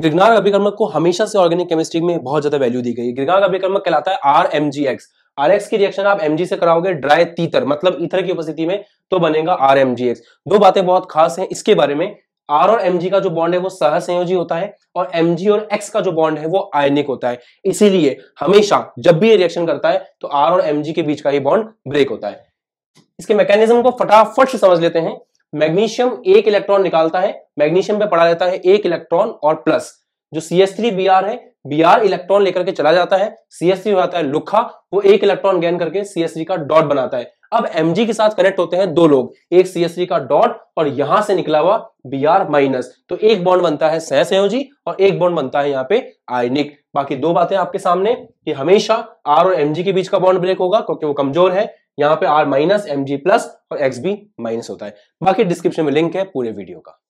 गिरनार अभिक्रमक को हमेशा से ऑर्गेनिक केमिस्ट्री में बहुत ज्यादा वैल्यू दी गई है गिरनार कहलाता है R M G X R X की रिएक्शन आप एम जी से कराओगे ड्राई तीतर मतलब ईथर की उपस्थिति में तो बनेगा आर एम जी एक्स दो बातें बहुत खास है इसके बारे में आर और एम का जो बॉन्ड है वो सहसंयोजी होता है और एम और एक्स का जो बॉन्ड है वो आयनिक होता है इसीलिए हमेशा जब भी ये रिएक्शन करता है तो आर और एम के बीच का ये बॉन्ड ब्रेक होता है इसके मैकेनिज्म को फटाफट से समझ लेते हैं मैग्नीशियम एक इलेक्ट्रॉन निकालता है मैग्नीशियम पे पड़ा रहता है एक इलेक्ट्रॉन और प्लस जो C S three B R है बी आर इलेक्ट्रॉन लेकर के चला जाता है सी एस थ्री हो जाता है लुखा वो एक इलेक्ट्रॉन गेन करके सी एस थ्री का डॉट बनाता है अब एम के साथ कनेक्ट होते हैं दो लोग एक सी एस थ्री का डॉट और यहां से निकला हुआ बी आर माइनस तो एक बॉन्ड बनता है सह संयोजी और एक बॉन्ड बनता है यहाँ पे आयनिक बाकी दो बातें आपके सामने कि हमेशा आर और एम के बीच का बॉन्ड ब्रेक होगा क्योंकि वो कमजोर है यहाँ पे R minus M G plus और एक्स बी माइनस होता है बाकी डिस्क्रिप्शन में लिंक है पूरे वीडियो का